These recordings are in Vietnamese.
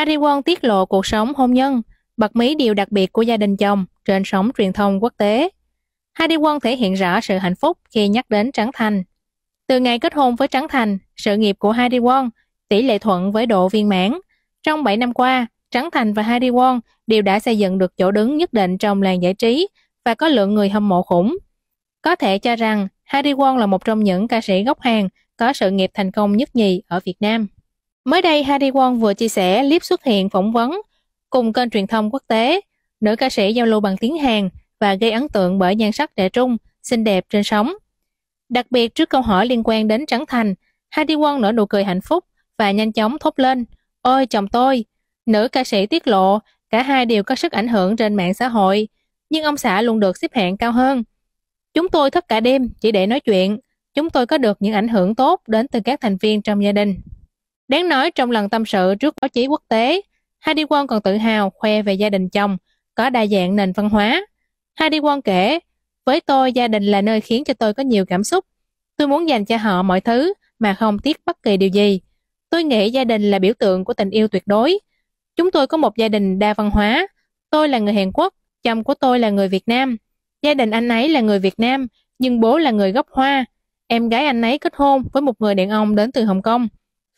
Harry Won tiết lộ cuộc sống hôn nhân, bật mí điều đặc biệt của gia đình chồng trên sóng truyền thông quốc tế. Harry Won thể hiện rõ sự hạnh phúc khi nhắc đến Trắng Thành. Từ ngày kết hôn với Trắng Thành, sự nghiệp của Harry Won tỷ lệ thuận với độ viên mãn. Trong 7 năm qua, Trắng Thành và Harry Won đều đã xây dựng được chỗ đứng nhất định trong làng giải trí và có lượng người hâm mộ khủng. Có thể cho rằng Harry Won là một trong những ca sĩ gốc Hàn có sự nghiệp thành công nhất nhì ở Việt Nam. Mới đây, Hardy Won vừa chia sẻ clip xuất hiện phỏng vấn cùng kênh truyền thông quốc tế, nữ ca sĩ giao lưu bằng tiếng Hàn và gây ấn tượng bởi nhan sắc trẻ trung, xinh đẹp trên sóng. Đặc biệt trước câu hỏi liên quan đến Trấn Thành, Hardy Won nở nụ cười hạnh phúc và nhanh chóng thốt lên, Ôi chồng tôi! Nữ ca sĩ tiết lộ cả hai đều có sức ảnh hưởng trên mạng xã hội, nhưng ông xã luôn được xếp hạng cao hơn. Chúng tôi thức cả đêm chỉ để nói chuyện, chúng tôi có được những ảnh hưởng tốt đến từ các thành viên trong gia đình. Đáng nói trong lần tâm sự trước báo chí quốc tế, Heidi Won còn tự hào khoe về gia đình chồng, có đa dạng nền văn hóa. Heidi Won kể, với tôi gia đình là nơi khiến cho tôi có nhiều cảm xúc. Tôi muốn dành cho họ mọi thứ mà không tiếc bất kỳ điều gì. Tôi nghĩ gia đình là biểu tượng của tình yêu tuyệt đối. Chúng tôi có một gia đình đa văn hóa. Tôi là người Hàn Quốc, chồng của tôi là người Việt Nam. Gia đình anh ấy là người Việt Nam, nhưng bố là người gốc Hoa. Em gái anh ấy kết hôn với một người đàn ông đến từ Hồng Kông.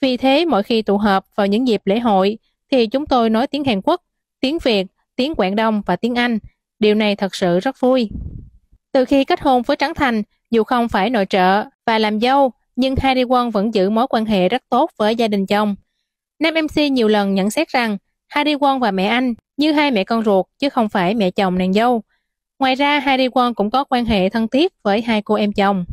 Vì thế mỗi khi tụ họp vào những dịp lễ hội thì chúng tôi nói tiếng Hàn Quốc, tiếng Việt, tiếng Quảng Đông và tiếng Anh. Điều này thật sự rất vui. Từ khi kết hôn với Trắng Thành, dù không phải nội trợ và làm dâu, nhưng Harry Won vẫn giữ mối quan hệ rất tốt với gia đình chồng. Nam MC nhiều lần nhận xét rằng Harry Won và mẹ anh như hai mẹ con ruột chứ không phải mẹ chồng nàng dâu. Ngoài ra, Harry Won cũng có quan hệ thân thiết với hai cô em chồng.